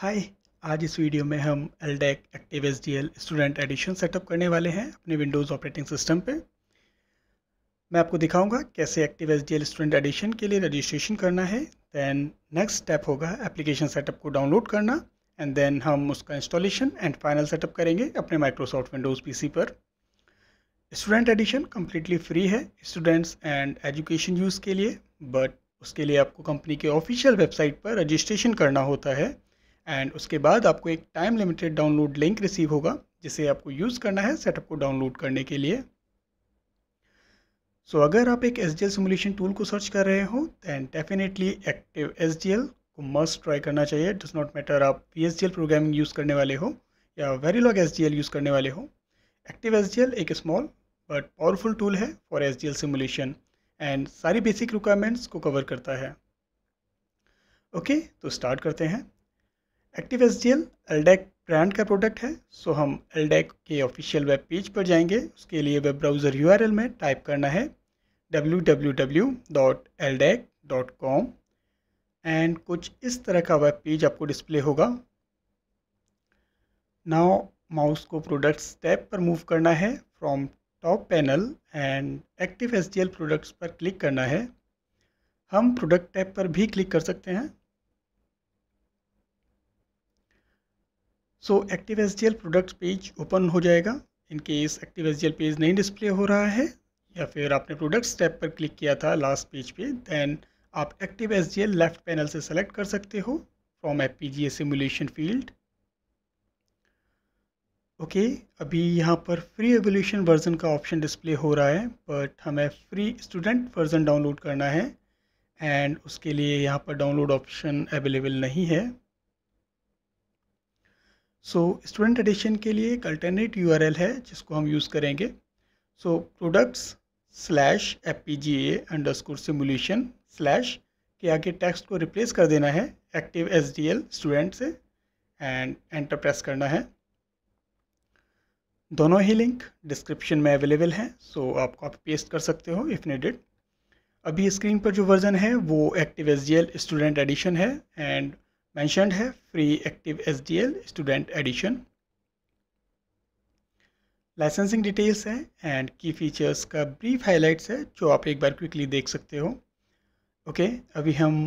हाय आज इस वीडियो में हम Aldec active S student edition setup करने वाले हैं अपने विंडोज़ ऑपरेटिंग सिस्टम पे मैं आपको दिखाऊंगा कैसे एक्टिव एस स्टूडेंट एडिशन के लिए रजिस्ट्रेशन करना है दैन नेक्स्ट स्टेप होगा एप्लीकेशन सेटअप को डाउनलोड करना एंड देन हम उसका इंस्टॉलेशन एंड फाइनल सेटअप करेंगे अपने माइक्रोसॉफ्ट विंडोज़ पी पर स्टूडेंट एडिशन कम्प्लीटली फ्री है स्टूडेंट्स एंड एजुकेशन यूज़ के लिए बट उसके लिए आपको कंपनी के ऑफिशियल वेबसाइट पर रजिस्ट्रेशन करना होता है एंड उसके बाद आपको एक time limited download link receive होगा जिसे आपको यूज़ करना है सेटअप को डाउनलोड करने के लिए सो so, अगर आप एक एस सिमुलेशन टूल को सर्च कर रहे हो दैन डेफिनेटली एक्टिव एस को मस्ट ट्राई करना चाहिए डज नॉट मैटर आप पी एस प्रोग्रामिंग यूज़ करने वाले हो या वेरी लॉग एस यूज़ करने वाले हो एक्टिव एस एक स्मॉल बट पावरफुल टूल है फॉर एस सिमुलेशन एंड सारी बेसिक रिक्वायरमेंट्स को कवर करता है ओके okay, तो स्टार्ट करते हैं active S D L Aldec brand का प्रोडक्ट है सो हम एलडेक के ऑफिशियल वेब पेज पर जाएंगे उसके लिए वेब ब्राउज़र यू में टाइप करना है www.ldec.com एंड कुछ इस तरह का वेब पेज आपको डिस्प्ले होगा नाउ माउस को प्रोडक्ट्स स्टेप पर मूव करना है from top panel and active एस प्रोडक्ट्स पर क्लिक करना है हम प्रोडक्ट टैब पर भी क्लिक कर सकते हैं सो एक्टिव एस प्रोडक्ट पेज ओपन हो जाएगा इनकेस एक्टिव एस पेज नहीं डिस्प्ले हो रहा है या फिर आपने प्रोडक्ट्स टैब पर क्लिक किया था लास्ट पेज पे दैन आप एक्टिव एस लेफ़्ट पैनल से सेलेक्ट कर सकते हो from F P simulation field okay अभी यहाँ पर फ्री एवोल्यूशन वर्जन का ऑप्शन डिस्प्ले हो रहा है बट हमें फ्री स्टूडेंट वर्जन डाउनलोड करना है एंड उसके लिए यहाँ पर डाउनलोड ऑप्शन अवेलेबल नहीं है सो स्टूडेंट एडिशन के लिए एक अल्टरनेट यू है जिसको हम यूज़ करेंगे so products slash F P G A under score simulation slash के आगे टेक्स्ट को रिप्लेस कर देना है active S D L student से एंड एंटरप्रेस करना है दोनों ही लिंक डिस्क्रिप्शन में अवेलेबल हैं सो आप कॉपी पेस्ट कर सकते हो इफ़ नीडेड अभी स्क्रीन पर जो वर्ज़न है वो active S D L student edition है एंड मैंशनड है free active S D L student edition licensing details हैं एंड की फीचर्स का ब्रीफ हाईलाइट्स है जो आप एक बार क्विकली देख सकते हो ओके okay, अभी हम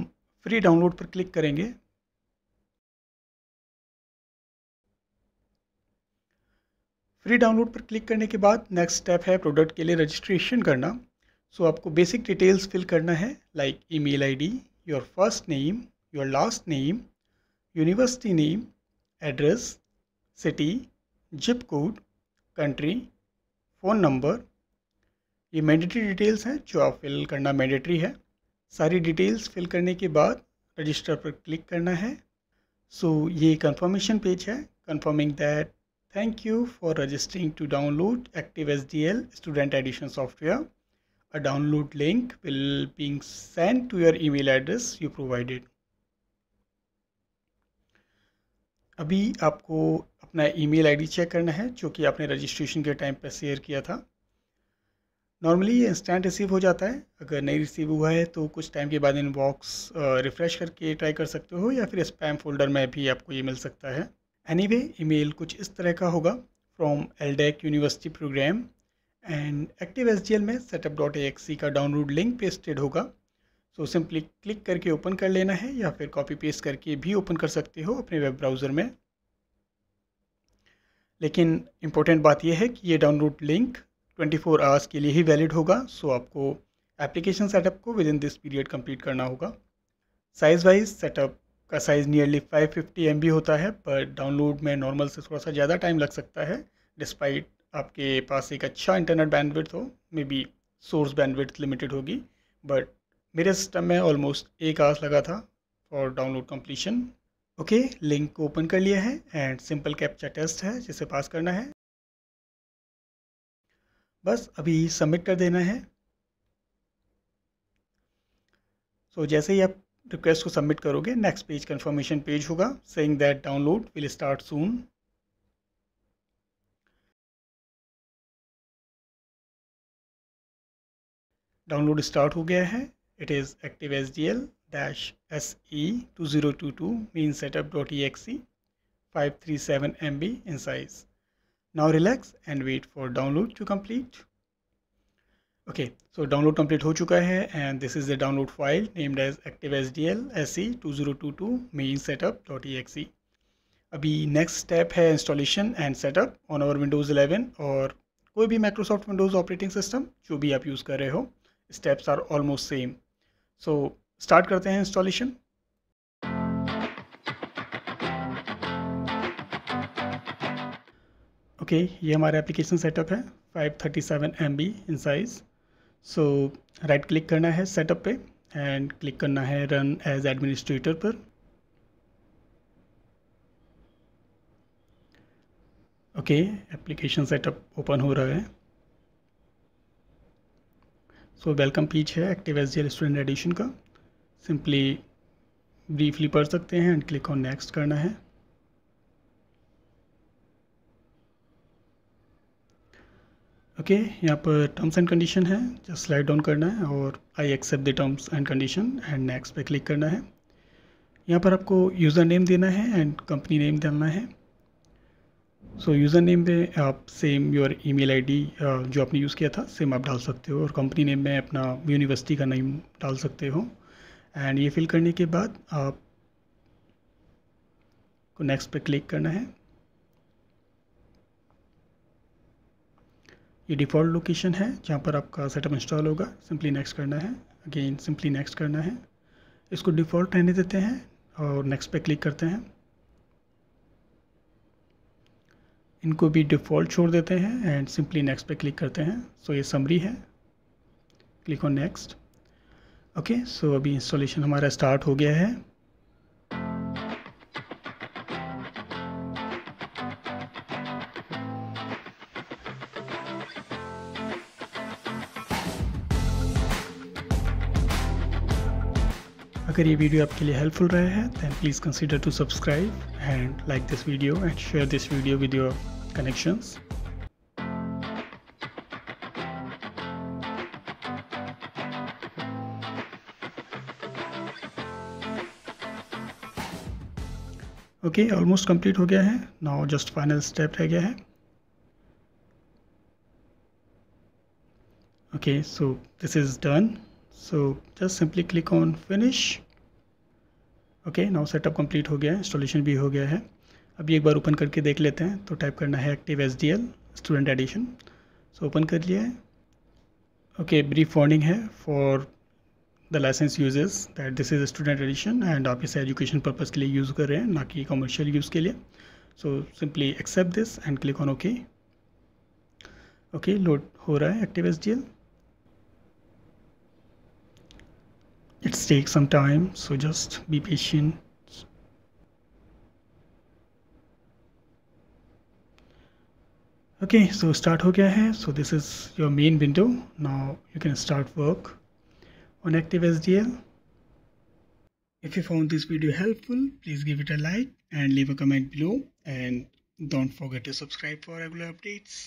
फ्री डाउनलोड पर क्लिक करेंगे फ्री डाउनलोड पर क्लिक करने के बाद नेक्स्ट स्टेप है प्रोडक्ट के लिए रजिस्ट्रेशन करना सो so, आपको बेसिक डिटेल्स फिल करना है like email ID your first name your last name university name, address, city, zip code, country, phone number ये मैंडेटरी डिटेल्स हैं जो आप फिल करना मैंडेटरी है सारी डिटेल्स फिल करने के बाद रजिस्टर पर क्लिक करना है सो so, ये कंफर्मेशन पेज है confirming that thank you for registering to download active S D L student edition software a download link will being send to your email address you provided अभी आपको अपना email ID check करना है जो कि आपने registration के time पर शेयर किया था नॉर्मली ये इंस्टेंट रिसीव हो जाता है अगर नहीं रिसीव हुआ है तो कुछ टाइम के बाद इनबॉक्स रिफ़्रेश करके ट्राई कर सकते हो या फिर स्पैम फोल्डर में भी आपको ये मिल सकता है एनी वे ईमेल कुछ इस तरह का होगा from Aldec university program and active एस में सेटअप डॉट ए का डाउनलोड लिंक पेस्टेड होगा सो सिंपली क्लिक करके ओपन कर लेना है या फिर कॉपी पेस्ट करके भी ओपन कर सकते हो अपने वेब ब्राउज़र में लेकिन इम्पोर्टेंट बात यह है कि ये डाउनलोड लिंक 24 फोर आवर्स के लिए ही वैलिड होगा सो आपको एप्लीकेशन सेटअप को within this period complete करना होगा साइज़ वाइज सेटअप का साइज़ नियरली 550 फिफ्टी होता है पर डाउनलोड में नॉर्मल से थोड़ा सा ज़्यादा टाइम लग सकता है डिस्पाइट आपके पास एक अच्छा इंटरनेट बैंडविड्थ हो may be source bandwidth limited होगी बट मेरे सिस्टम में ऑलमोस्ट एक आवर्स लगा था for download completion okay link को ओपन कर लिया है एंड सिंपल कैप्चा टेस्ट है जिसे पास करना है बस अभी सबमिट कर देना है सो so, जैसे ही आप रिक्वेस्ट को सबमिट करोगे नेक्स्ट पेज कंफर्मेशन पेज होगा saying that download will start soon download start हो गया है It is active sdl ActiveSDL-SE2022 mean setup.exe 537 MB in size. Now relax and wait for download to complete. Okay, so download complete हो चुका है and this is the download file named as active ActiveSDL SE2022 main setup.exe. अभी next step है installation and setup on our Windows 11 और कोई भी Microsoft Windows operating system जो भी आप use कर रहे हो steps are almost same so start करते हैं इंस्टॉलेशन ओके okay, ये हमारा एप्लीकेशन सेटअप है 537 thirty seven M B in size so right click करना है सेटअप पे एंड क्लिक करना है रन एज एडमिनिस्ट्रेटर पर ओके एप्लीकेशन सेटअप ओपन हो रहा है सो वेलकम पेज है एक्टिव एस स्टूडेंट एडिशन का सिंपली ब्रीफली पढ़ सकते हैं एंड क्लिक ऑन नेक्स्ट करना है ओके okay, यहाँ पर टर्म्स एंड कंडीशन है जस्ट स्लाइड डाउन करना है और I accept the terms and condition and next पे क्लिक करना है यहाँ पर आपको यूज़र नेम देना है एंड कंपनी नेम देना है सो यूज़र नेम में आप सेम योर आई डी जो आपने यूज़ किया था सेम आप डाल सकते हो और कंपनी नेम में अपना यूनिवर्सिटी का नेम डाल सकते हो एंड ये फिल करने के बाद आप को नेक्स्ट पे क्लिक करना है ये डिफ़ॉल्ट लोकेशन है जहाँ पर आपका सेटअप इंस्टॉल होगा सिंपली नेक्स्ट करना है अगेन सिंपली नेक्स्ट करना है इसको डिफ़ॉल्ट रहने देते हैं और नेक्स्ट पे क्लिक करते हैं इनको भी डिफ़ॉल्ट छोड़ देते हैं एंड सिंपली नेक्स्ट पे क्लिक करते हैं सो so, ये समरी है click on next okay so अभी इंस्टॉलेशन हमारा स्टार्ट हो गया है अगर ये वीडियो आपके लिए हेल्पफुल रहा है then please consider to subscribe and like this video and share this video with your connections okay almost complete हो गया है नाउ जस्ट फाइनल स्टेप रह गया है okay so this is done so just simply click on finish okay now setup complete हो गया है installation भी हो गया है अभी एक बार ओपन करके देख लेते हैं तो टाइप करना है active S D L student edition so open कर लिया है ओके ब्रीफ वार्निंग है for the license uses that this is student edition and आप इसे एजुकेशन पर्पज़ के लिए यूज़ कर रहे हैं ना कि कॉमर्शियल यूज़ के लिए so simply accept this and click on okay okay load हो रहा है active S D L it takes some time so just be patient okay so start ho gaya hai so this is your main window now you can start work on active sdl if you found this video helpful please give it a like and leave a comment below and don't forget to subscribe for regular updates